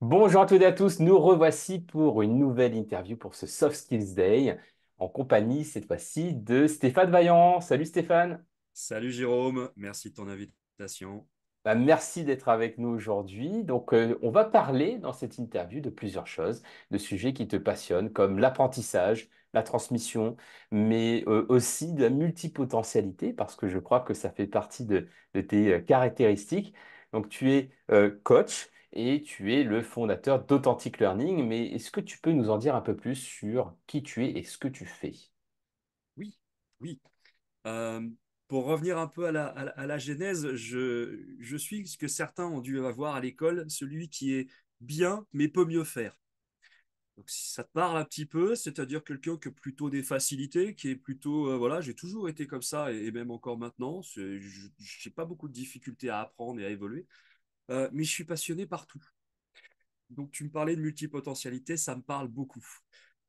Bonjour à toutes et à tous, nous revoici pour une nouvelle interview pour ce Soft Skills Day, en compagnie cette fois-ci de Stéphane Vaillant. Salut Stéphane. Salut Jérôme, merci de ton invitation. Bah, merci d'être avec nous aujourd'hui. Donc, euh, on va parler dans cette interview de plusieurs choses, de sujets qui te passionnent, comme l'apprentissage, la transmission, mais euh, aussi de la multipotentialité, parce que je crois que ça fait partie de, tes euh, caractéristiques. Donc, tu es coach, et tu es le fondateur d'Authentic Learning. Mais est-ce que tu peux nous en dire un peu plus sur qui tu es et ce que tu fais Oui, oui. Euh, pour revenir un peu à la, à la, genèse, je, je, suis ce que certains ont dû avoir à l'école, celui qui est bien mais peut mieux faire. Donc, si ça te parle un petit peu, c'est-à-dire quelqu'un que plutôt des facilités, qui est plutôt, euh, voilà, j'ai toujours été comme ça et même encore maintenant, je n'ai pas beaucoup de difficultés à apprendre et à évoluer. Euh, mais je suis passionné partout. Donc tu me parlais de multipotentialité, ça me parle beaucoup.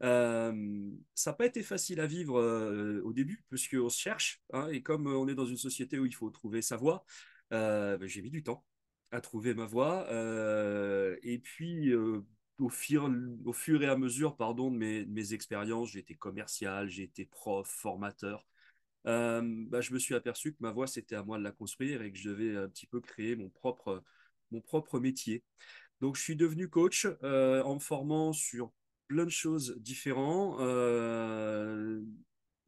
Euh, ça n'a pas été facile à vivre euh, au début, puisqu'on se cherche, hein, et comme on est dans une société où il faut trouver sa voie, ben, j'ai mis du temps à trouver ma voie. et puis, au fur, et à mesure pardon, de mes, expériences, j'ai été commercial, j'ai été prof, formateur, ben, je me suis aperçu que ma voix, c'était à moi de la construire et que je devais un petit peu créer mon propre, mon propre métier. Donc, je suis devenu coach euh, en me formant sur plein de choses différentes, euh,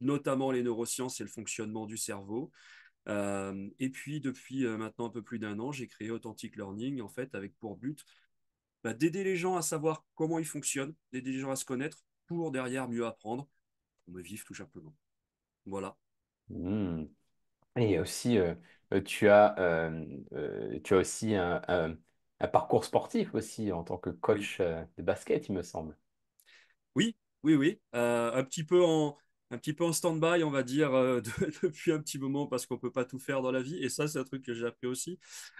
notamment les neurosciences et le fonctionnement du cerveau. Euh, et puis, depuis maintenant un peu plus d'un an, j'ai créé Authentic Learning, en fait, avec pour but bah, d'aider les gens à savoir comment ils fonctionnent, d'aider les gens à se connaître pour derrière mieux apprendre, pour me vivre tout simplement. Voilà. Mmh. Et il y aussi euh, euh, tu as, aussi un, parcours sportif aussi en tant que coach de basket, il me semble. Oui, oui, oui. Euh, un petit peu en, un petit peu en stand-by, on va dire, depuis un petit moment, parce qu'on ne peut pas tout faire dans la vie. Et ça, c'est un truc que j'ai appris aussi.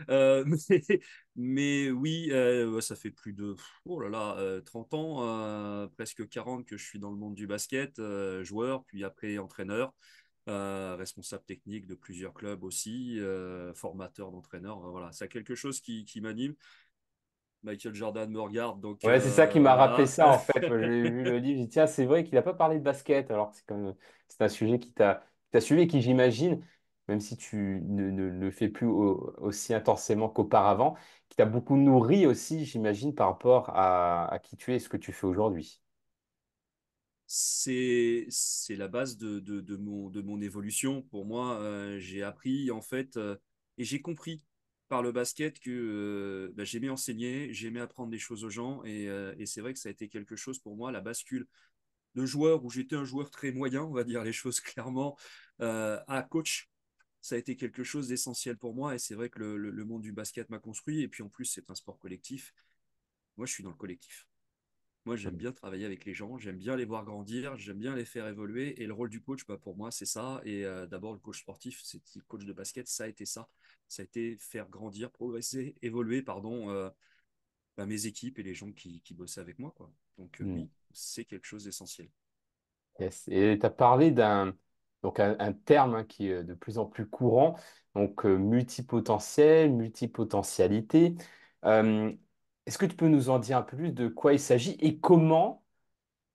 mais, oui, ça fait plus de, oh là là, 30 ans, presque 40 que je suis dans le monde du basket, joueur, puis après entraîneur. Euh, responsable technique de plusieurs clubs aussi, euh, formateur d'entraîneur. Voilà, c'est quelque chose qui, qui m'anime. Michael Jordan me regarde. Donc, ouais, c'est ça qui euh, m'a rappelé ça en fait. J'ai lu le livre, j'ai dit tiens, c'est vrai qu'il n'a pas parlé de basket, alors que c'est comme c'est un sujet qui t'a suivi et qui, j'imagine, même si tu ne, le fais plus aussi intensément qu'auparavant, qui t'a beaucoup nourri aussi, j'imagine, par rapport à, à, qui tu es et ce que tu fais aujourd'hui c'est la base de, mon, de mon évolution. Pour moi, euh, j'ai appris en fait euh, et j'ai compris par le basket que euh, bah, j'aimais enseigner, j'aimais apprendre des choses aux gens et, c'est vrai que ça a été quelque chose pour moi, la bascule de joueur où j'étais un joueur très moyen, on va dire les choses clairement, à coach. Ça a été quelque chose d'essentiel pour moi et c'est vrai que le monde du basket m'a construit et puis en plus c'est un sport collectif. Moi je suis dans le collectif. Moi, j'aime mmh. bien travailler avec les gens, j'aime bien les voir grandir, j'aime bien les faire évoluer. Et le rôle du coach, bah, pour moi, c'est ça. Et d'abord, le coach sportif, c'est coach de basket, ça a été ça. Ça a été faire grandir, progresser, évoluer, pardon, bah, mes équipes et les gens qui, qui bossaient avec moi. Quoi. Donc, mmh. oui, c'est quelque chose d'essentiel. Yes. Et tu as parlé d'un donc un, terme hein, qui est de plus en plus courant, donc multipotentiel, multipotentialité. Est-ce que tu peux nous en dire un peu plus de quoi il s'agit et comment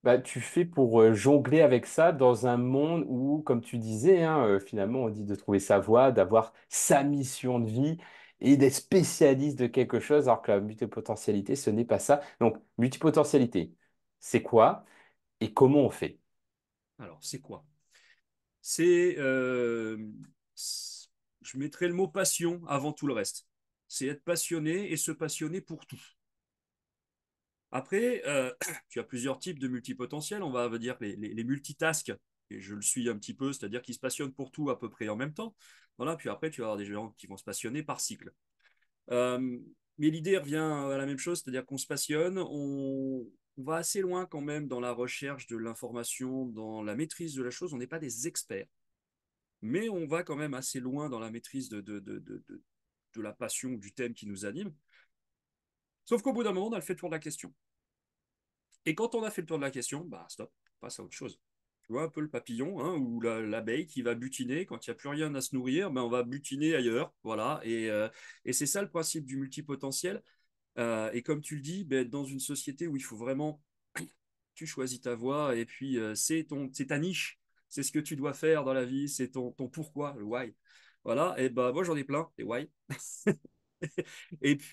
bah, tu fais pour euh, jongler avec ça dans un monde où, comme tu disais, hein, euh, finalement, on dit de trouver sa voie, d'avoir sa mission de vie et d'être spécialiste de quelque chose, alors que la multipotentialité, ce n'est pas ça. Donc, multipotentialité, c'est quoi et comment on fait Alors, c'est quoi C'est, euh, je mettrais le mot passion avant tout le reste. C'est être passionné et se passionner pour tout. Après, euh, tu as plusieurs types de multipotentiels. On va dire les, les, multitasks, et je le suis un petit peu, c'est-à-dire qu'ils se passionnent pour tout à peu près en même temps. Voilà, puis après, tu vas avoir des gens qui vont se passionner par cycle. Euh, mais l'idée revient à la même chose, c'est-à-dire qu'on se passionne, on, va assez loin quand même dans la recherche de l'information, dans la maîtrise de la chose. On n'est pas des experts, mais on va quand même assez loin dans la maîtrise de, de la passion, du thème qui nous anime. Sauf qu'au bout d'un moment, on a fait le tour de la question. Et quand on a fait le tour de la question, bah stop, on passe à autre chose. Tu vois, un peu le papillon hein, ou l'abeille qui va butiner. Quand il n'y a plus rien à se nourrir, ben on va butiner ailleurs. Voilà. Et, euh, c'est ça le principe du multipotentiel. Euh, et comme tu le dis, ben, dans une société où il faut vraiment, tu choisis ta voie et puis euh, c'est ton, c'est ta niche, c'est ce que tu dois faire dans la vie, c'est ton, ton pourquoi, le why. Voilà. Et ben moi j'en ai plein, des why.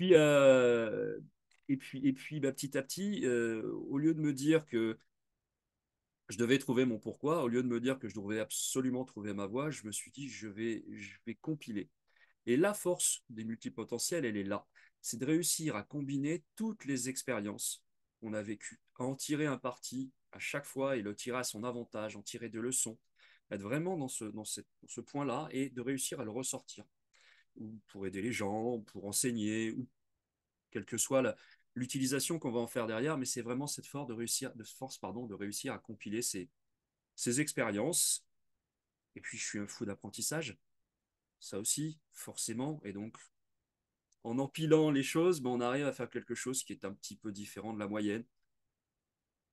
Euh, et puis, et puis, et bah, puis petit à petit, euh, au lieu de me dire que je devais trouver mon pourquoi, au lieu de me dire que je devais absolument trouver ma voie, je me suis dit, je vais, je vais compiler. Et la force des multipotentiels, elle est là. C'est de réussir à combiner toutes les expériences qu'on a vécues, à en tirer un parti à chaque fois et le tirer à son avantage, en tirer des leçons, être vraiment dans ce point-là et de réussir à le ressortir ou pour aider les gens, pour enseigner, ou quelle que soit l'utilisation qu'on va en faire derrière, mais c'est vraiment cette force de réussir, de force pardon, de réussir à compiler ces, ces expériences. Et puis, je suis un fou d'apprentissage, ça aussi, forcément. Et donc, en empilant les choses, ben, on arrive à faire quelque chose qui est un petit peu différent de la moyenne.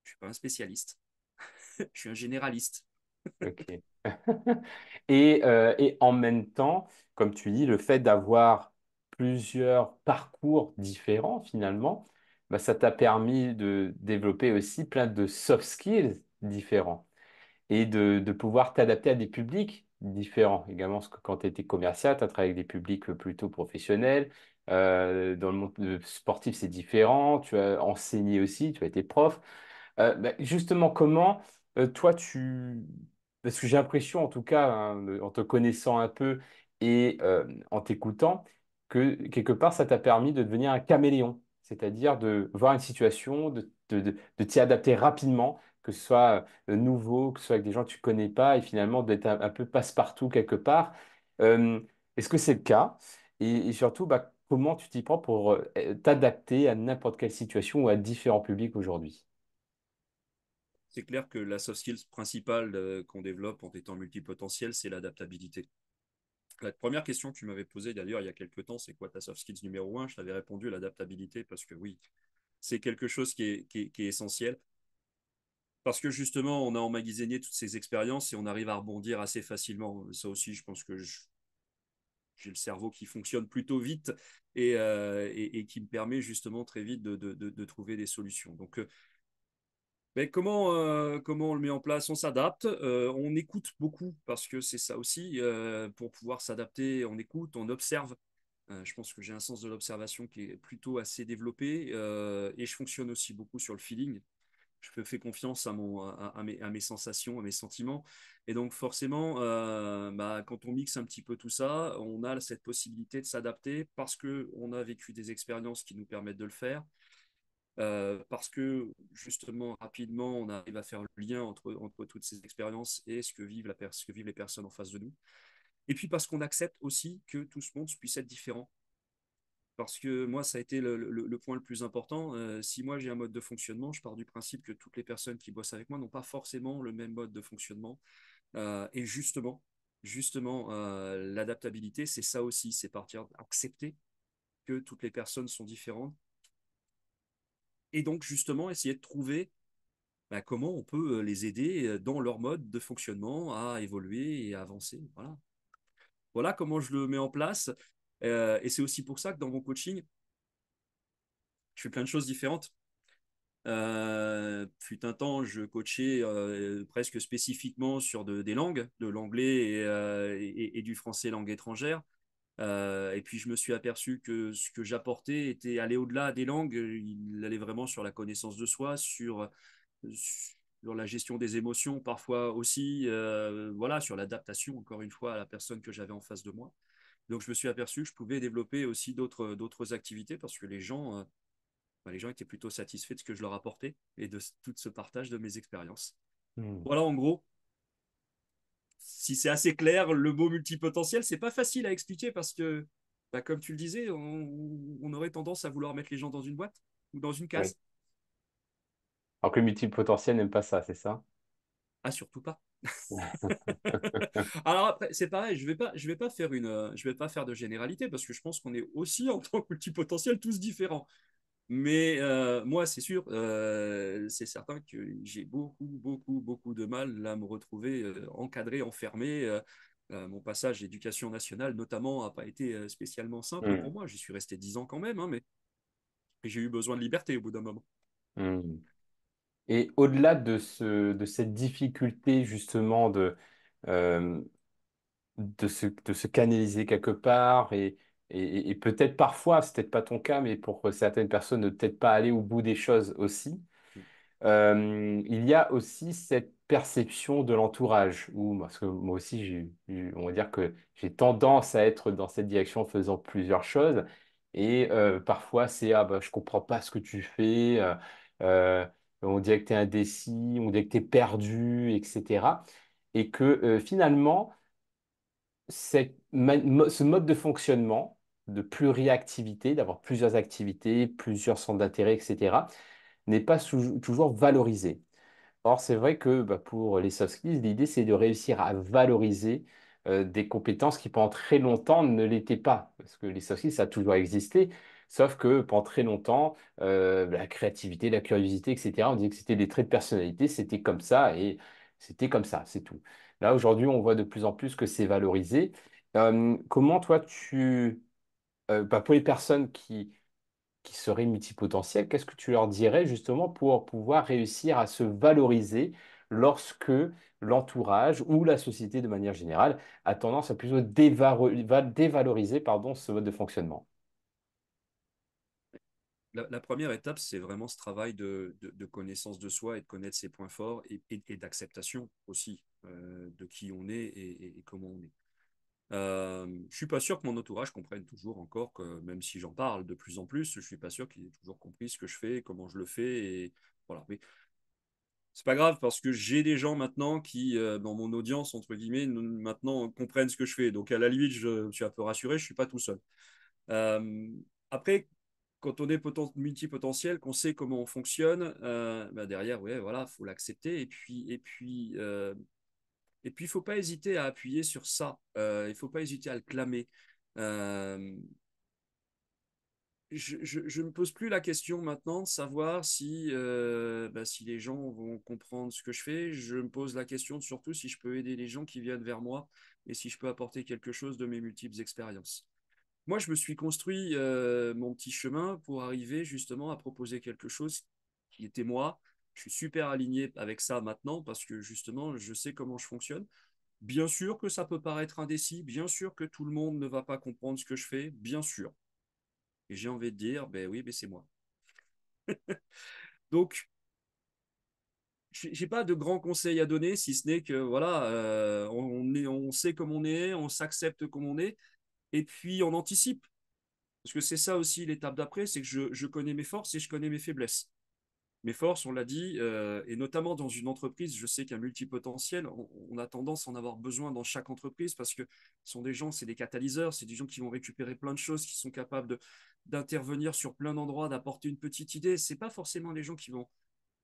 Je suis pas un spécialiste, je suis un généraliste. ok. Et, euh, et en même temps, comme tu dis, le fait d'avoir plusieurs parcours différents finalement, bah, ça t'a permis de développer aussi plein de soft skills différents et de, de pouvoir t'adapter à des publics différents. Également, parce que quand tu étais commercial, tu as travaillé avec des publics plutôt professionnels. Euh, dans le monde sportif, c'est différent. Tu as enseigné aussi, tu as été prof. Euh, bah, justement, comment toi, tu, parce que j'ai l'impression, en tout cas, hein, en te connaissant un peu et euh, en t'écoutant, que quelque part, ça t'a permis de devenir un caméléon, c'est-à-dire de voir une situation, de, de, t'y adapter rapidement, que ce soit euh, nouveau, que ce soit avec des gens que tu ne connais pas, et finalement d'être un, peu passe-partout quelque part. Est-ce que c'est le cas et, surtout, bah, comment tu t'y prends pour euh, t'adapter à n'importe quelle situation ou à différents publics aujourd'hui c'est clair que la soft skills principale euh, qu'on développe en étant multipotentiel, c'est l'adaptabilité. La première question que tu m'avais posée d'ailleurs il y a quelques temps, c'est quoi ta soft skills numéro un Je t'avais répondu l'adaptabilité parce que oui, c'est quelque chose qui est, qui, est, essentiel. Parce que justement, on a emmagasiné toutes ces expériences et on arrive à rebondir assez facilement. Ça aussi, je pense que j'ai le cerveau qui fonctionne plutôt vite euh, et, qui me permet justement très vite de, de trouver des solutions. Donc, euh, euh, comment, on le met en place On s'adapte, euh, on écoute beaucoup parce que c'est ça aussi. Euh, pour pouvoir s'adapter, on écoute, on observe. je pense que j'ai un sens de l'observation qui est plutôt assez développé et je fonctionne aussi beaucoup sur le feeling. Je fais confiance à, mon, mes, sensations, à mes sentiments. Et donc forcément, bah, quand on mixe un petit peu tout ça, on a cette possibilité de s'adapter parce qu'on a vécu des expériences qui nous permettent de le faire euh, parce que justement, rapidement, on arrive à faire le lien entre, entre toutes ces expériences et ce que, vivent la que vivent les personnes en face de nous. Et puis parce qu'on accepte aussi que tout ce monde puisse être différent. Parce que moi, ça a été le, point le plus important. Euh, si moi j'ai un mode de fonctionnement, je pars du principe que toutes les personnes qui bossent avec moi n'ont pas forcément le même mode de fonctionnement. Euh, et justement, justement, l'adaptabilité, c'est ça aussi, c'est partir d'accepter que toutes les personnes sont différentes et donc justement essayer de trouver bah, comment on peut euh, les aider euh, dans leur mode de fonctionnement à évoluer et à avancer. Voilà, comment je le mets en place. Euh, et c'est aussi pour ça que dans mon coaching, je fais plein de choses différentes. Euh, fut un temps, je coachais presque spécifiquement sur des langues, de l'anglais et, du français langue étrangère. Euh, et puis je me suis aperçu que ce que j'apportais était aller au-delà des langues. Il allait vraiment sur la connaissance de soi, sur, la gestion des émotions parfois aussi, euh, voilà, sur l'adaptation encore une fois à la personne que j'avais en face de moi. Donc je me suis aperçu que je pouvais développer aussi d'autres d'autres activités parce que les gens euh, bah, les gens étaient plutôt satisfaits de ce que je leur apportais et de tout ce partage de mes expériences. Mmh. Voilà en gros si c'est assez clair, le mot multipotentiel, c'est pas facile à expliquer parce que, bah, comme tu le disais, on, aurait tendance à vouloir mettre les gens dans une boîte ou dans une case. Alors que le multipotentiel n'aime pas ça, c'est ça Ah, surtout pas. Alors c'est pareil, je vais pas, je vais pas faire une, euh, je vais pas faire de généralité parce que je pense qu'on est aussi en tant que multipotentiel tous différents. Mais euh, moi, c'est sûr, euh, c'est certain que j'ai beaucoup, beaucoup, beaucoup de mal à me retrouver euh, encadré, enfermé. mon passage éducation nationale, notamment, n'a pas été spécialement simple pour mmh. moi. J'y suis resté dix ans quand même, hein, mais j'ai eu besoin de liberté au bout d'un moment. Mmh. Et au-delà de, ce, de cette difficulté justement de, de se, de, se, canaliser quelque part et et, peut-être parfois, n'est peut-être pas ton cas, mais pour certaines personnes, ne peut-être pas aller au bout des choses aussi. Mm. Euh, il y a aussi cette perception de l'entourage, où, parce que moi aussi, on va dire que j'ai tendance à être dans cette direction en faisant plusieurs choses, et euh, parfois c'est ah bah je comprends pas ce que tu fais, euh, on dirait que tu es indécis, on dirait que tu es perdu, etc. Et que finalement, cette, ce mode de fonctionnement, de pluriactivité, d'avoir plusieurs activités, plusieurs centres d'intérêt, etc., n'est pas toujours valorisé. Or, c'est vrai que bah, pour les soft skills, l'idée, c'est de réussir à valoriser euh, des compétences qui, pendant très longtemps, ne l'étaient pas. Parce que les soft skills, ça a toujours existé. Sauf que pendant très longtemps, euh, la créativité, la curiosité, etc., on disait que c'était des traits de personnalité, c'était comme ça et c'était comme ça, c'est tout. Là, aujourd'hui, on voit de plus en plus que c'est valorisé. Euh, comment toi, tu euh, bah, pour les personnes qui, seraient multipotentielles, qu'est-ce que tu leur dirais justement pour pouvoir réussir à se valoriser lorsque l'entourage ou la société de manière générale a tendance à plutôt dévaloriser pardon, ce mode de fonctionnement la, première étape, c'est vraiment ce travail de, connaissance de soi et de connaître ses points forts et, d'acceptation aussi euh, de qui on est et, comment on est. Euh, je suis pas sûr que mon entourage comprenne toujours encore que, même si j'en parle de plus en plus, je suis pas sûr qu'il ait toujours compris ce que je fais, comment je le fais. Et voilà. Mais c'est pas grave parce que j'ai des gens maintenant qui, dans mon audience, entre guillemets, maintenant comprennent ce que je fais. Donc à la limite, je, suis un peu rassuré, je suis pas tout seul. après, quand on est multipotentiel, qu'on sait comment on fonctionne, bah, derrière, ouais, voilà, faut l'accepter. Et puis, et puis et puis, il ne faut pas hésiter à appuyer sur ça. Euh, il ne faut pas hésiter à le clamer. Euh, je ne me pose plus la question maintenant de savoir si, euh, bah, si les gens vont comprendre ce que je fais. Je me pose la question surtout si je peux aider les gens qui viennent vers moi et si je peux apporter quelque chose de mes multiples expériences. Moi, je me suis construit mon petit chemin pour arriver justement à proposer quelque chose qui était moi, je suis super aligné avec ça maintenant parce que justement, je sais comment je fonctionne. Bien sûr que ça peut paraître indécis, bien sûr que tout le monde ne va pas comprendre ce que je fais, bien sûr. Et j'ai envie de dire, ben oui, mais c'est moi. Donc, j'ai pas de grands conseils à donner, si ce n'est que voilà, euh, on, on sait comme on est, on s'accepte comme on est, et puis on anticipe. Parce que c'est ça aussi l'étape d'après, c'est que je connais mes forces et je connais mes faiblesses mes forces, on l'a dit, euh, et notamment dans une entreprise, je sais qu'un multipotentiel, on, a tendance à en avoir besoin dans chaque entreprise parce que ce sont des gens, c'est des catalyseurs, c'est des gens qui vont récupérer plein de choses, qui sont capables d'intervenir sur plein d'endroits, d'apporter une petite idée. Ce n'est pas forcément les gens qui vont,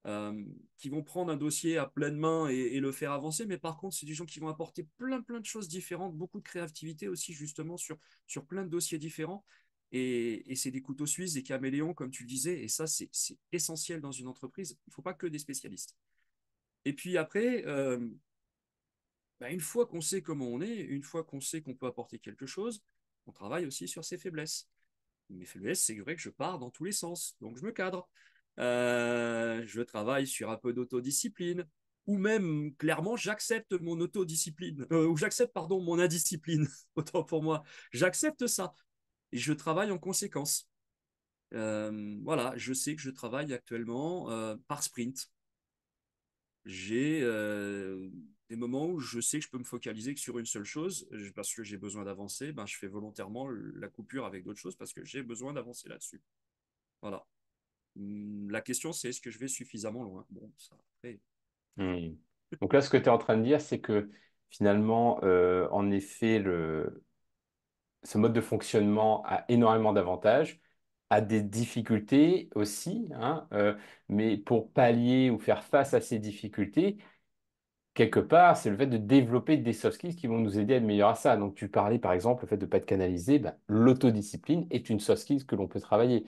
euh, qui vont prendre un dossier à pleine main et, le faire avancer, mais par contre, c'est des gens qui vont apporter plein, plein de choses différentes, beaucoup de créativité aussi, justement, sur, sur plein de dossiers différents. Et, c'est des couteaux suisses, des caméléons, comme tu le disais. Et ça, c'est essentiel dans une entreprise. Il ne faut pas que des spécialistes. Et puis après, euh, bah, une fois qu'on sait comment on est, une fois qu'on sait qu'on peut apporter quelque chose, on travaille aussi sur ses faiblesses. Mes faiblesses, c'est vrai que je pars dans tous les sens. Donc, je me cadre. Euh, je travaille sur un peu d'autodiscipline ou même clairement j'accepte mon autodiscipline, euh, ou j'accepte, pardon, mon indiscipline, autant pour moi. J'accepte ça et je travaille en conséquence. Euh, voilà, je sais que je travaille actuellement euh, par sprint. J'ai euh, des moments où je sais que je peux me focaliser que sur une seule chose parce que j'ai besoin d'avancer. Ben, je fais volontairement la coupure avec d'autres choses parce que j'ai besoin d'avancer là-dessus. Voilà. Mmh, la question, c'est est-ce que je vais suffisamment loin Bon, ça après. Mmh. Donc là, ce que tu es en train de dire, c'est que finalement, en effet, le, ce mode de fonctionnement a énormément d'avantages, a des difficultés aussi, hein, euh, mais pour pallier ou faire face à ces difficultés, quelque part, c'est le fait de développer des soft skills qui vont nous aider à améliorer ça. Donc, tu parlais par exemple le fait de ne pas être canalisé, ben, l'autodiscipline est une soft skill que l'on peut travailler.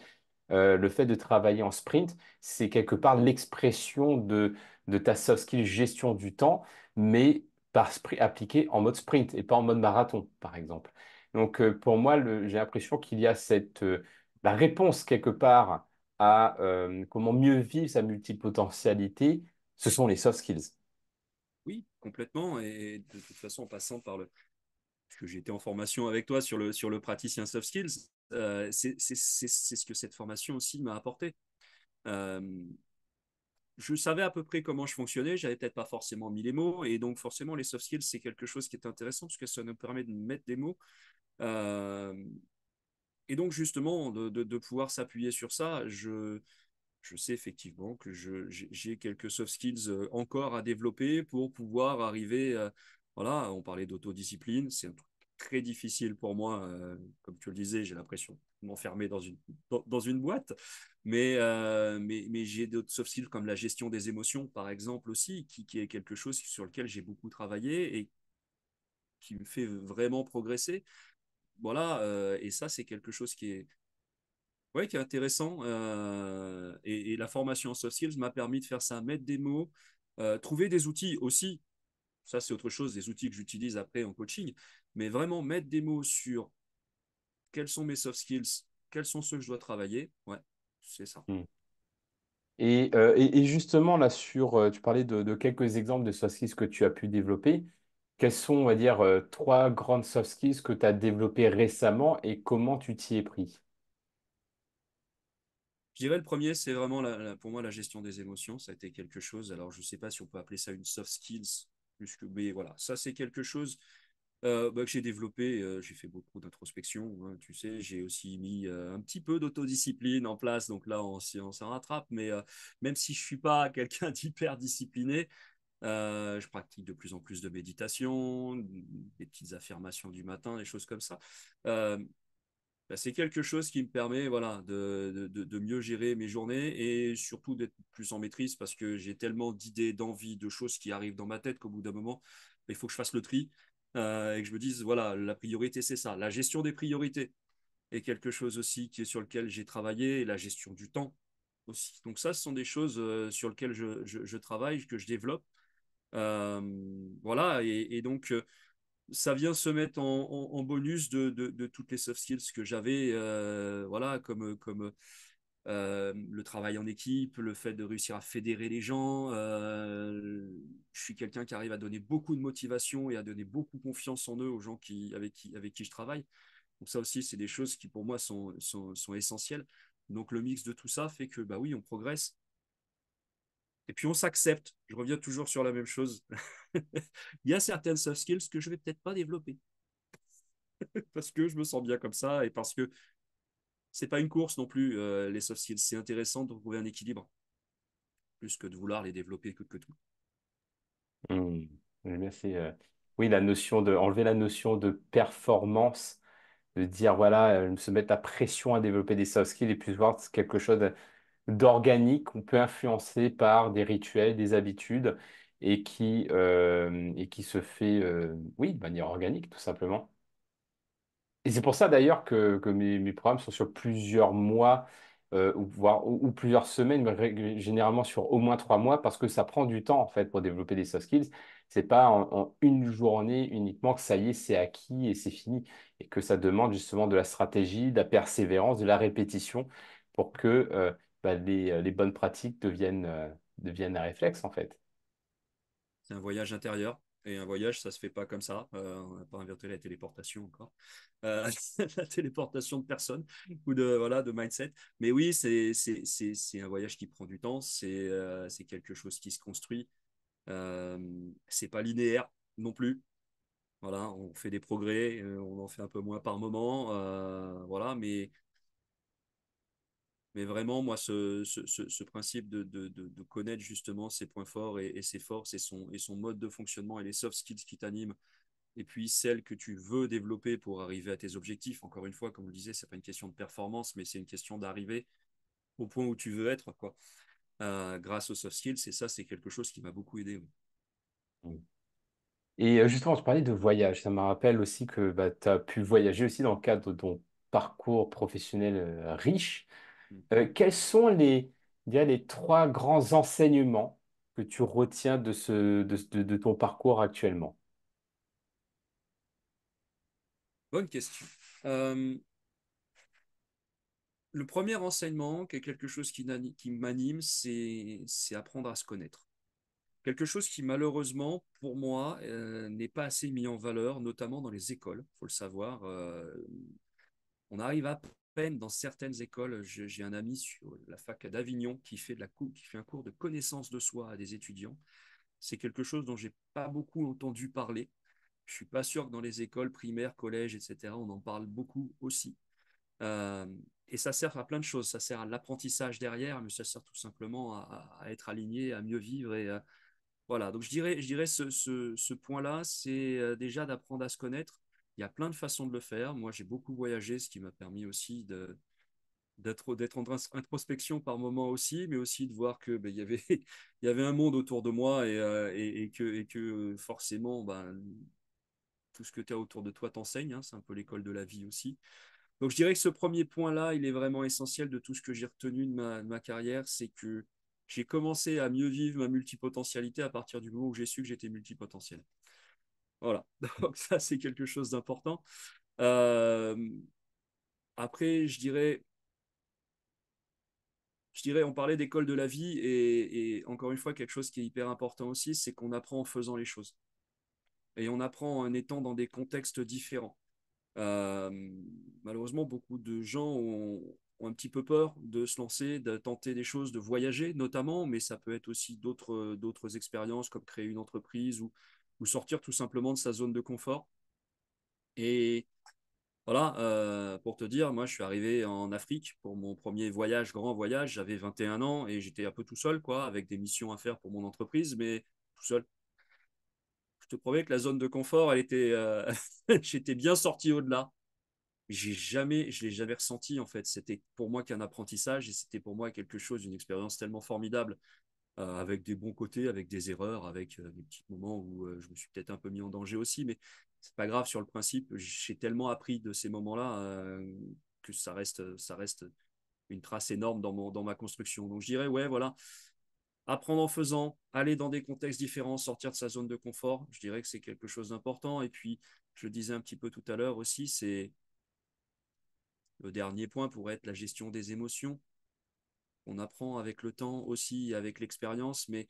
Euh, le fait de travailler en sprint, c'est quelque part l'expression de, ta soft skill gestion du temps, mais par appliquée en mode sprint et pas en mode marathon, par exemple. Donc, euh, pour moi, j'ai l'impression qu'il y a cette, euh, la réponse quelque part à euh, comment mieux vivre sa multipotentialité, ce sont les soft skills. Oui, complètement. Et de toute façon, en passant par le. Parce que j'étais en formation avec toi sur le, sur le praticien soft skills, c'est ce que cette formation aussi m'a apporté je savais à peu près comment je fonctionnais, j'avais peut-être pas forcément mis les mots, et donc forcément les soft skills, c'est quelque chose qui est intéressant parce que ça nous permet de mettre des mots. Euh, et donc justement, de, pouvoir s'appuyer sur ça, je, sais effectivement que j'ai quelques soft skills euh, encore à développer pour pouvoir arriver, euh, voilà, on parlait d'autodiscipline, c'est un truc très difficile pour moi. Euh, comme tu le disais, j'ai l'impression de m'enfermer dans une, dans, une boîte. Mais, euh, mais, mais j'ai d'autres soft skills comme la gestion des émotions, par exemple, aussi, qui, qui est quelque chose sur lequel j'ai beaucoup travaillé et qui me fait vraiment progresser. Voilà, euh, et ça, c'est quelque chose qui est, qui est intéressant. Et, et, la formation en soft skills m'a permis de faire ça, mettre des mots, trouver des outils aussi ça c'est autre chose, des outils que j'utilise après en coaching, mais vraiment mettre des mots sur quels sont mes soft skills, quels sont ceux que je dois travailler, ouais, c'est ça. Hmm. Euh, et, et, justement, là, sur, euh, tu parlais de, quelques exemples de soft skills que tu as pu développer. Quels sont, on va dire, euh, trois grandes soft skills que tu as développées récemment et comment tu t'y es pris je dirais le premier, c'est vraiment pour moi la gestion des émotions. Ça a été quelque chose. Alors, je ne sais pas si on peut appeler ça une soft skills, plus que, mais voilà, ça c'est quelque chose euh, bah, que j'ai développé, euh, j'ai fait beaucoup d'introspection, hein, tu sais, j'ai aussi mis euh, un petit peu d'autodiscipline en place, donc là on, on s'en rattrape, mais même si je suis pas quelqu'un d'hyper discipliné, je pratique de plus en plus de méditation, des petites affirmations du matin, des choses comme ça. Bah, c'est quelque chose qui me permet voilà, de, de mieux gérer mes journées et surtout d'être plus en maîtrise parce que j'ai tellement d'idées, d'envies, de choses qui arrivent dans ma tête qu'au bout d'un moment, bah, il faut que je fasse le tri euh, et que je me dise, voilà, la priorité, c'est ça. La gestion des priorités est quelque chose aussi qui est sur lequel j'ai travaillé, et la gestion du temps aussi. Donc ça, ce sont des choses euh, sur lesquelles je, je, travaille, que je développe. Euh, voilà, et, donc ça vient se mettre en, bonus de, de, de, toutes les soft skills que j'avais, voilà, comme, comme le travail en équipe, le fait de réussir à fédérer les gens. je suis quelqu'un qui arrive à donner beaucoup de motivation et à donner beaucoup confiance en eux aux gens qui, avec, qui, avec qui je travaille. Donc ça aussi, c'est des choses qui pour moi sont, sont, essentielles. Donc le mix de tout ça fait que, bah oui, on progresse. Et puis on s'accepte. Je reviens toujours sur la même chose. Il y a certaines soft skills que je ne vais peut-être pas développer. parce que je me sens bien comme ça et parce que c'est pas une course non plus, euh, les soft skills. C'est intéressant de trouver un équilibre, plus que de vouloir les développer que, que tout. Mmh. Euh, oui, la notion de enlever la notion de performance, de dire voilà, euh, se mettre à pression à développer des soft skills et plus voir quelque chose d'organique qu'on peut influencer par des rituels, des habitudes et qui, et qui se fait, oui, de manière organique, tout simplement. Et c'est pour ça d'ailleurs que, mes, programmes sont sur plusieurs mois euh, ou, ou, plusieurs semaines, généralement sur au moins trois mois, parce que ça prend du temps en fait pour développer des soft skills. Ce n'est pas en, une journée uniquement que ça y est, c'est acquis et c'est fini, et que ça demande justement de la stratégie, de la persévérance, de la répétition pour que euh, bah, euh, les, bonnes pratiques deviennent, deviennent un réflexe en fait. C'est un voyage intérieur. Et un voyage, ça se fait pas comme ça. Euh, on n'a pas inventé la téléportation encore. Euh, la téléportation de personnes ou de, voilà, de mindset. Mais oui, c'est un voyage qui prend du temps. C'est euh, c'est quelque chose qui se construit. c'est pas linéaire non plus. Voilà, on fait des progrès, on en fait un peu moins par moment. voilà, mais mais vraiment, moi, ce, principe de, connaître justement ses points forts et, ses forces et son, et son mode de fonctionnement et les soft skills qui t'animent, et puis celles que tu veux développer pour arriver à tes objectifs. Encore une fois, comme je le disais, ce n'est pas une question de performance, mais c'est une question d'arriver au point où tu veux être quoi, euh, grâce aux soft skills. Et ça, c'est quelque chose qui m'a beaucoup aidé. Mmh. Et euh, justement, tu parlais de voyage. Ça me rappelle aussi que bah, tu as pu voyager aussi dans le cadre de ton parcours professionnel euh, riche. Euh, quels sont les, les trois grands enseignements que tu retiens de, ce, de, ton parcours actuellement? Bonne question. Euh, le premier enseignement, qui est quelque chose qui, m'anime, c'est apprendre à se connaître. Quelque chose qui, malheureusement, pour moi, euh, n'est pas assez mis en valeur, notamment dans les écoles, il faut le savoir. on arrive à dans certaines écoles. J'ai un ami sur la fac d'Avignon qui fait de la qui fait un cours de connaissance de soi à des étudiants. C'est quelque chose dont j'ai pas beaucoup entendu parler. Je suis pas sûr que dans les écoles primaires, collèges, etc., on en parle beaucoup aussi. Euh, et ça sert à plein de choses. Ça sert à l'apprentissage derrière, mais ça sert tout simplement à, être aligné, à mieux vivre. Et euh, voilà. Donc je dirais, je dirais ce, ce point-là, c'est euh, déjà d'apprendre à se connaître il y a plein de façons de le faire. Moi, j'ai beaucoup voyagé, ce qui m'a permis aussi d'être, en introspection par moment aussi, mais aussi de voir que ben, y avait, il y avait un monde autour de moi et, euh, que, forcément, ben, tout ce que tu as autour de toi t'enseigne. Hein. c'est un peu l'école de la vie aussi. Donc, je dirais que ce premier point-là, il est vraiment essentiel de tout ce que j'ai retenu de ma, de ma carrière, c'est que j'ai commencé à mieux vivre ma multipotentialité à partir du moment où j'ai su que j'étais multipotentiel. Voilà, donc ça c'est quelque chose d'important. Euh, après, je dirais, je dirais, on parlait d'école de la vie et, encore une fois, quelque chose qui est hyper important aussi, c'est qu'on apprend en faisant les choses. Et on apprend en étant dans des contextes différents. Euh, malheureusement, beaucoup de gens ont, ont, un petit peu peur de se lancer, de tenter des choses, de voyager notamment, mais ça peut être aussi d'autres expériences comme créer une entreprise ou sortir tout simplement de sa zone de confort. Et voilà, euh, pour te dire, moi je suis arrivé en Afrique pour mon premier voyage, grand voyage, j'avais 21 ans et j'étais un peu tout seul, quoi, avec des missions à faire pour mon entreprise, mais tout seul. Je te promets que la zone de confort, elle était, euh, j'étais bien sorti au-delà. J'ai jamais, je l'ai jamais ressenti en fait. C'était pour moi qu'un apprentissage et c'était pour moi quelque chose, une expérience tellement formidable euh, avec des bons côtés, avec des erreurs, avec euh, des petits moments où euh, je me suis peut-être un peu mis en danger aussi, mais c'est pas grave sur le principe. J'ai tellement appris de ces moments-là que ça reste, ça reste une trace énorme dans, mon, dans ma construction. Donc je dirais, ouais, voilà, apprendre en faisant, aller dans des contextes différents, sortir de sa zone de confort, je dirais que c'est quelque chose d'important. Et puis, je le disais un petit peu tout à l'heure aussi, c'est le dernier point pour être la gestion des émotions on apprend avec le temps aussi, avec l'expérience, mais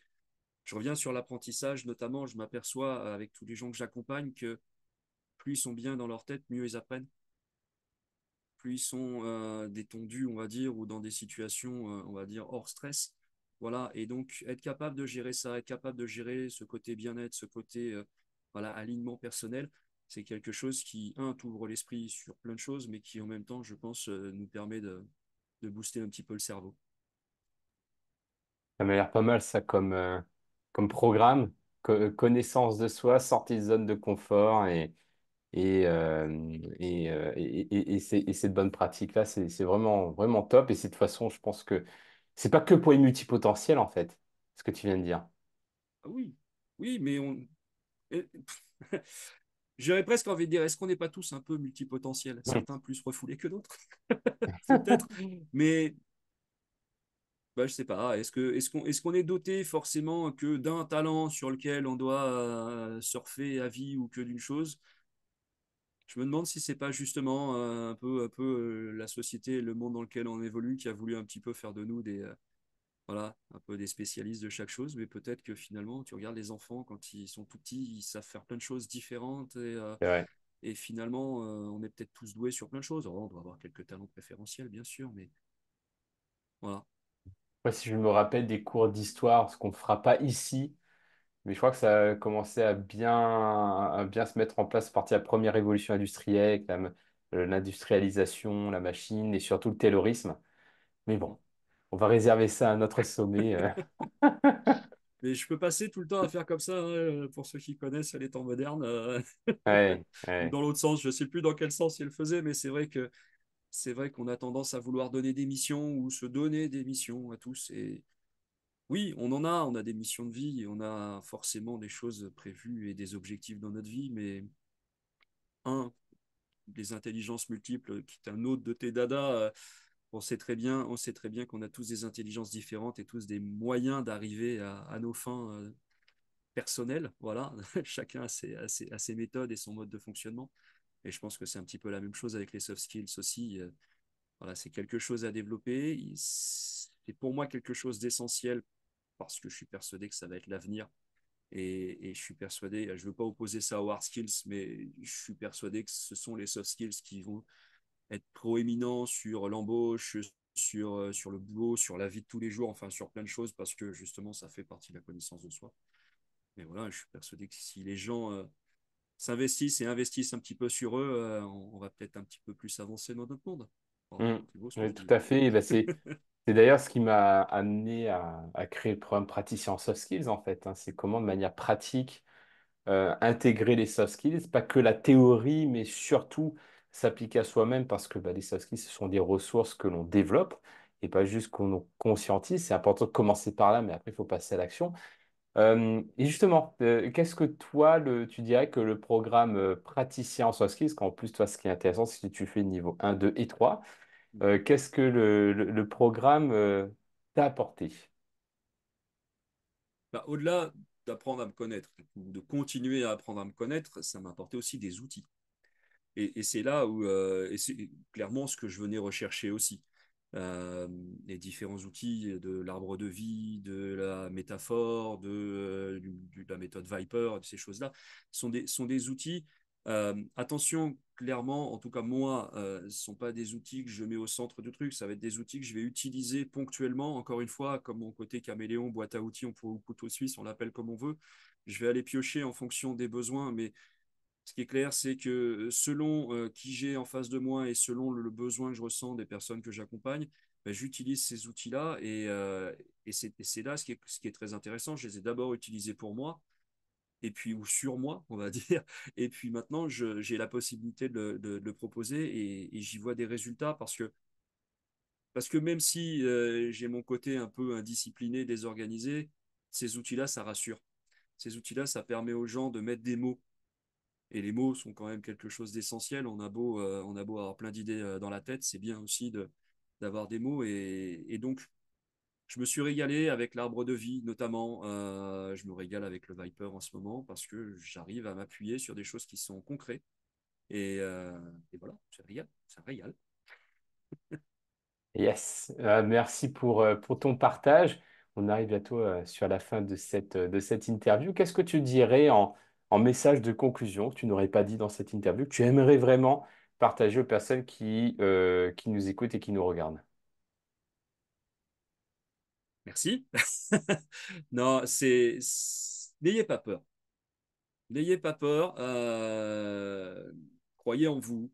je reviens sur l'apprentissage, notamment, je m'aperçois euh, avec tous les gens que j'accompagne que plus ils sont bien dans leur tête, mieux ils apprennent. Plus ils sont euh, détendus, on va dire, ou dans des situations, euh, on va dire, hors stress. Voilà, et donc être capable de gérer ça, être capable de gérer ce côté bien-être, ce côté voilà, alignement personnel, c'est quelque chose qui, un, t'ouvre l'esprit sur plein de choses, mais qui en même temps, je pense, nous permet de booster un petit peu le cerveau. Ça m'a l'air pas mal, ça, comme, euh, comme programme. Euh, connaissance de soi, sortie de zone de confort et, et, euh, bonne et, là c'est vraiment, vraiment top. Et cette de toute façon, je pense que c'est pas que pour les multipotentiels, en fait, ce que tu viens de dire. Ah oui, oui, mais on. J'aurais presque envie de dire, est-ce qu'on n'est pas tous un peu multipotentiels? Certains plus refoulés que d'autres, peut-être. Mais je bah, je sais pas, est-ce que est-ce qu'on est, qu'on est doté forcément que d'un talent sur lequel on doit euh, surfer à vie ou que d'une chose Je me demande si c'est pas justement euh, un peu un peu euh, la société, le monde dans lequel on évolue qui a voulu un petit peu faire de nous des voilà, un peu des spécialistes de chaque chose, mais peut-être que finalement, tu regardes les enfants quand ils sont tout petits, ils savent faire plein de choses différentes et, finalement, on est peut-être tous doués sur plein de choses. Oh, on doit avoir quelques talents préférentiels, bien sûr, mais voilà si je me rappelle des cours d'histoire, ce qu'on ne fera pas ici, mais je crois que ça a commencé à bien, à bien se mettre en place à partir de la première révolution industrielle, euh, l'industrialisation, la machine et surtout le taylorisme. Mais bon, on va réserver ça à notre sommet. Euh. Mais je peux passer tout le temps à faire comme ça, hein, euh, pour ceux qui connaissent les temps modernes. Dans l'autre sens, je ne sais plus dans quel sens il le faisait, mais c'est vrai que c'est vrai qu'on a tendance à vouloir donner des missions ou se donner des missions à tous. Et oui, on en a, on a des missions de vie, on a forcément des choses prévues et des objectifs dans notre vie, mais un, les intelligences multiples, qui est un autre de tes dada, euh, on sait très bien, on sait très bien qu'on a tous des intelligences différentes et tous des moyens d'arriver à, nos fins euh, personnelles. Voilà, chacun a ses, a ses méthodes et son mode de fonctionnement. Et je pense que c'est un petit peu la même chose avec les soft skills aussi. Euh, voilà, c'est quelque chose à développer. C'est pour moi quelque chose d'essentiel parce que je suis persuadé que ça va être l'avenir. Et, je suis persuadé, je ne veux pas opposer ça aux hard skills, mais je suis persuadé que ce sont les soft skills qui vont être proéminents sur l'embauche, sur, euh, sur le boulot, sur la vie de tous les jours, enfin sur plein de choses, parce que justement, ça fait partie de la connaissance de soi. Mais voilà, je suis persuadé que si les gens euh, s'investissent et investissent un petit peu sur eux, euh, on, va peut-être un petit peu plus avancer dans notre monde. Mm. tout à fait. c'est d'ailleurs ce qui m'a amené à, créer le programme praticien en soft skills, en fait. Hein. C'est comment, de manière pratique, euh, intégrer les soft skills, pas que la théorie, mais surtout s'appliquer à soi-même parce que bah, les soft skills, ce sont des ressources que l'on développe et pas juste qu'on conscientise. C'est important de commencer par là, mais après, il faut passer à l'action et justement, qu'est-ce que toi, le, tu dirais que le programme praticien en soft skills, qu'en plus, toi, ce qui est intéressant, c'est que tu fais niveau 1, 2 et 3, mmh. qu'est-ce que le, programme t'a apporté? Bah, au-delà d'apprendre à me connaître, de continuer à apprendre à me connaître, ça m'a apporté aussi des outils. Et, c'est là où, et c'est clairement ce que je venais rechercher aussi. Euh, les différents outils de l'arbre de vie, de la métaphore, euh, de, la méthode Viper, de ces choses-là, sont des, sont des outils. Euh, attention, clairement, en tout cas moi, ce ne sont pas des outils que je mets au centre du truc, ça va être des outils que je vais utiliser ponctuellement, encore une fois, comme mon côté caméléon, boîte à outils, on peut, couteau suisse, on l'appelle comme on veut. Je vais aller piocher en fonction des besoins, mais ce qui est clair, c'est que selon qui j'ai en face de moi et selon le, besoin que je ressens des personnes que j'accompagne, bah, j'utilise ces outils-là et, c'est là ce qui, est, très intéressant. Je les ai d'abord utilisés pour moi et puis ou sur moi, on va dire. Et puis maintenant, j'ai la possibilité de, le proposer et, j'y vois des résultats parce que parce que même si j'ai mon côté un peu indiscipliné, désorganisé, ces outils-là, ça rassure. Ces outils-là, ça permet aux gens de mettre des mots et les mots sont quand même quelque chose d'essentiel. On a beau, euh, on a beau avoir plein d'idées euh, dans la tête, c'est bien aussi de, d'avoir des mots. Et, donc, je me suis régalé avec l'arbre de vie, notamment. Euh, je me régale avec le Viper en ce moment parce que j'arrive à m'appuyer sur des choses qui sont concrètes. Et, voilà, ça régale, ça yes, merci pour, pour ton partage. On arrive bientôt sur la fin de cette, de cette interview. Qu'est-ce que tu dirais en, en message de conclusion que tu n'aurais pas dit dans cette interview, que tu aimerais vraiment partager aux personnes qui, euh, qui nous écoutent et qui nous regardent Merci. non, c'est. N'ayez pas peur. N'ayez pas peur. Euh, croyez en vous.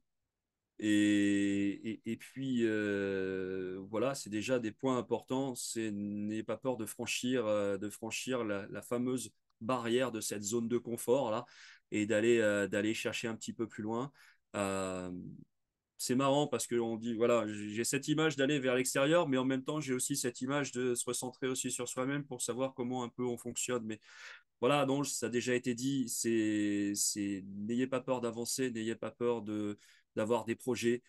Et, et, puis, euh, voilà, c'est déjà des points importants. C'est n'ayez pas peur de franchir, de franchir la fameuse barrière, de cette zone de confort là, et d'aller euh, d'aller chercher un petit peu plus loin. Euh, c'est marrant parce que on dit voilà, j'ai cette image d'aller vers l'extérieur, mais en même temps j'ai aussi cette image de se recentrer aussi sur soi-même pour savoir comment un peu on fonctionne. Mais voilà, donc ça a déjà été dit, c'est c'est n'ayez pas peur d'avancer, n'ayez pas peur de d'avoir des projets,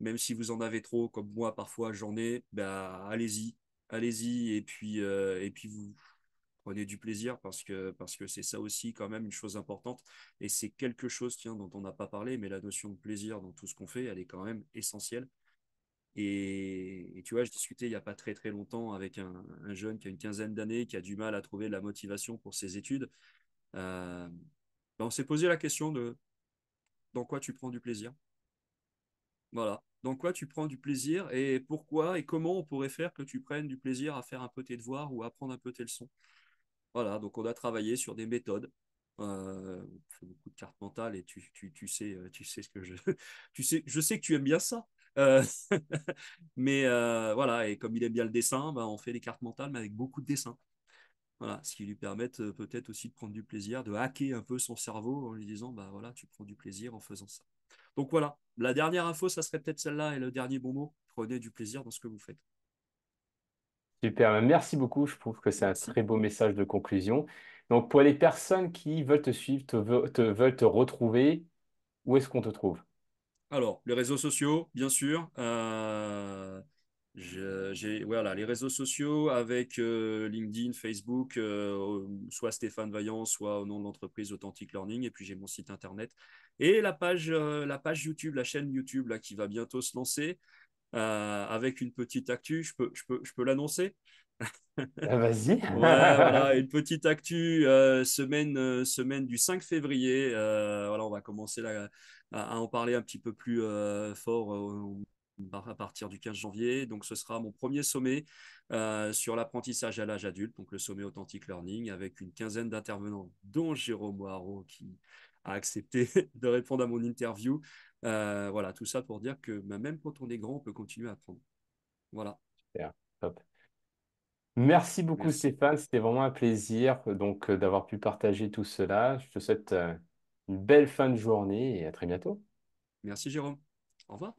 même si vous en avez trop, comme moi parfois j'en ai, ben allez-y, allez-y et puis euh, et puis vous prenez du plaisir parce que parce que c'est ça aussi quand même une chose importante et c'est quelque chose dont on n'a pas parlé mais la notion de plaisir dans tout ce qu'on fait elle est quand même essentielle et, tu vois je discutais il n'y a pas très très longtemps avec un, jeune qui a une quinzaine d'années qui a du mal à trouver de la motivation pour ses études euh, ben, on s'est posé la question de dans quoi tu prends du plaisir voilà dans quoi tu prends du plaisir et pourquoi et comment on pourrait faire que tu prennes du plaisir à faire un peu tes devoirs ou à apprendre un peu tes leçons. Voilà, donc on a travaillé sur des méthodes. Euh, on fait beaucoup de cartes mentales et tu, sais, euh, tu sais ce que je. Tu sais, je sais que tu aimes bien ça. Euh, mais voilà, et comme il aime bien le dessin, ben, on fait des cartes mentales, mais avec beaucoup de dessins. Voilà, ce qui lui permet peut-être aussi de prendre du plaisir, de hacker un peu son cerveau en lui disant bah voilà, tu prends du plaisir en faisant ça. Donc voilà, la dernière info, ça serait peut-être celle-là et le dernier bon mot. Prenez du plaisir dans ce que vous faites. Super, ben, merci beaucoup. Je trouve que c'est un très beau message de conclusion. Donc, pour les personnes qui veulent te suivre, te, veulent te retrouver, où est-ce qu'on te trouve? Alors, les réseaux sociaux, bien sûr. Euh, voilà, les réseaux sociaux avec euh, LinkedIn, Facebook, euh, soit Stéphane Vaillant, soit au nom de l'entreprise Authentic Learning. Et puis, j'ai mon site internet. Et la page, la page YouTube, la chaîne YouTube là, qui va bientôt se lancer. Euh, avec une petite actu, je peux, je peux, je peux l'annoncer. Ah, vas-y. voilà, une petite actu euh, semaine, euh, semaine du 5 février. voilà, on va commencer à, en parler un petit peu plus fort à partir du 15 janvier. Donc, ce sera mon premier sommet sur l'apprentissage à l'âge adulte, donc le sommet Authentic Learning, avec une quinzaine d'intervenants, dont Jérôme Moirot, qui a accepté de répondre à mon interview. Euh, voilà, tout ça pour dire que bah, même quand on est grand, on peut continuer à apprendre. Voilà. Super, top. Merci beaucoup Stéphane, c'était vraiment un plaisir donc euh, d'avoir pu partager tout cela. Je te souhaite euh, une belle fin de journée et à très bientôt. Merci Jérôme. Au revoir.